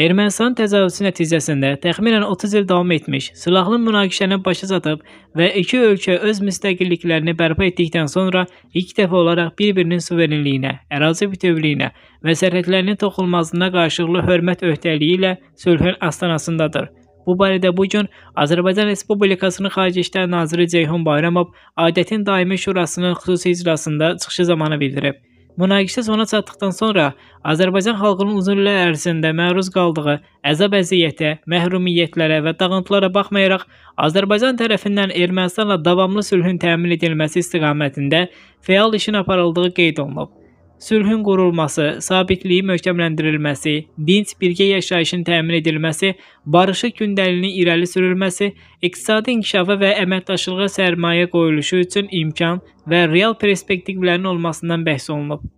Ermənistan təcavüzü nəticəsində təxminən 30 il davam etmiş silahlı münaqişəni başa çatıb və iki ölkə öz müstəqilliklərini bərpa etdikdən sonra ilk dəfə olaraq bir-birinin suverenliyinə, ərazi bütövlüyünə və sərhədlərinin toxunulmazlığına qarşılıqlı hörmət öhdəliyi ilə sülhün astanasındadır. Bu barədə bu gün Azərbaycan Respublikasının Xarici İşlər naziri Ceyhun Bayramov adətin daimi şurasının xüsusi iclasında çıxışı zamanı bildirib. Münaqişə sona çatdıqdan sonra Azərbaycan xalqının uzun illər ərzində məruz qaldığı əzab əziyyətə, məhrumiyyətlərə və dağıntılara baxmayaraq Azərbaycan tərəfindən Ermənistanla davamlı sülhün təmin edilməsi istiqamətində fəal işin aparıldığı qeyd olunub sülhün qurulması, sabitliyi möhkəmləndirilməsi, dinc birgə yaşayışın təmin edilməsi, barışıq gündəliyinin irəli sürülməsi, iqtisadi inkişafa və əməkdaşlığa sərmayə qoyuluşu üçün imkan və real perspektivlərin olmasından bəhs olunub.